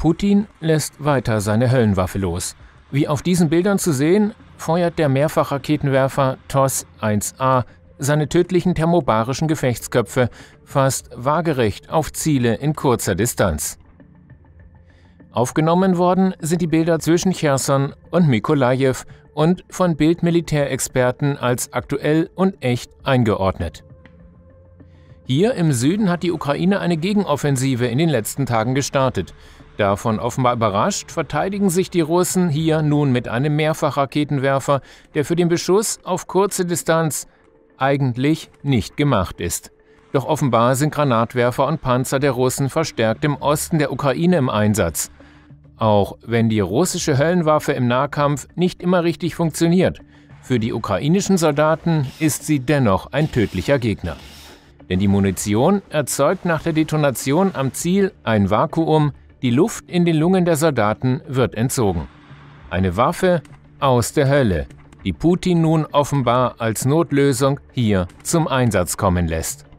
Putin lässt weiter seine Höllenwaffe los. Wie auf diesen Bildern zu sehen, feuert der Mehrfachraketenwerfer TOS-1A seine tödlichen thermobarischen Gefechtsköpfe fast waagerecht auf Ziele in kurzer Distanz. Aufgenommen worden sind die Bilder zwischen Cherson und Mikolajew und von Bildmilitärexperten als aktuell und echt eingeordnet. Hier im Süden hat die Ukraine eine Gegenoffensive in den letzten Tagen gestartet. Davon offenbar überrascht, verteidigen sich die Russen hier nun mit einem Mehrfachraketenwerfer, der für den Beschuss auf kurze Distanz eigentlich nicht gemacht ist. Doch offenbar sind Granatwerfer und Panzer der Russen verstärkt im Osten der Ukraine im Einsatz. Auch wenn die russische Höllenwaffe im Nahkampf nicht immer richtig funktioniert, für die ukrainischen Soldaten ist sie dennoch ein tödlicher Gegner. Denn die Munition erzeugt nach der Detonation am Ziel ein Vakuum, die Luft in den Lungen der Soldaten wird entzogen. Eine Waffe aus der Hölle, die Putin nun offenbar als Notlösung hier zum Einsatz kommen lässt.